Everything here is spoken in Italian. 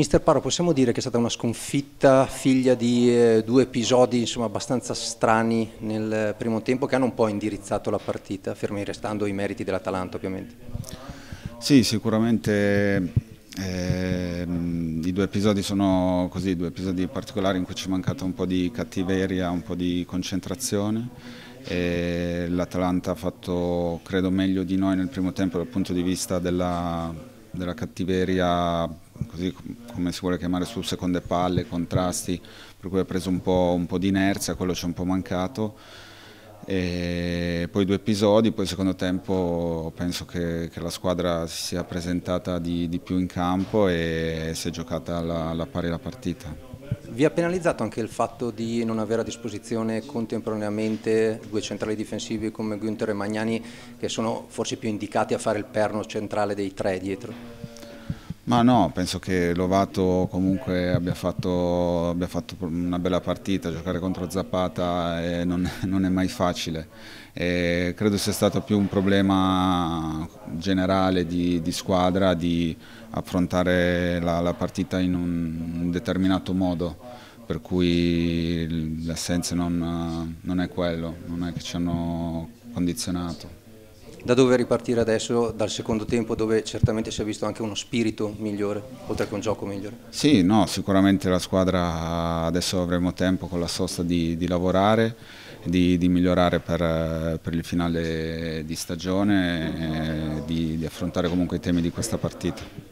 Mister Paro, possiamo dire che è stata una sconfitta figlia di eh, due episodi insomma, abbastanza strani nel primo tempo che hanno un po' indirizzato la partita, fermi restando i meriti dell'Atalanta ovviamente. Sì, sicuramente eh, i due episodi sono così, due episodi particolari in cui ci è mancata un po' di cattiveria, un po' di concentrazione l'Atalanta ha fatto credo meglio di noi nel primo tempo dal punto di vista della, della cattiveria così come si vuole chiamare, su seconde palle, contrasti, per cui ha preso un po', un po di inerzia, quello ci è un po' mancato. E poi due episodi, poi secondo tempo penso che, che la squadra si sia presentata di, di, più in campo e si è giocata alla, alla pari la partita. Vi ha penalizzato anche il fatto di non avere a disposizione contemporaneamente due centrali difensivi come Günther e Magnani che sono forse più indicati a fare il perno centrale dei tre dietro? Ma no, penso che Lovato comunque abbia fatto, abbia fatto una bella partita, giocare contro Zappata eh, non, non, è mai facile. E credo sia stato più un problema generale di, di squadra, di affrontare la, la partita in un, un determinato modo per cui l'assenza non, non, è quello, non è che ci hanno condizionato da dove ripartire adesso dal secondo tempo dove certamente si è visto anche uno spirito migliore oltre che un gioco migliore? Sì, no, sicuramente la squadra adesso avremo tempo con la sosta di, di lavorare di, di, migliorare per, per, il finale di stagione e di, di affrontare comunque i temi di questa partita.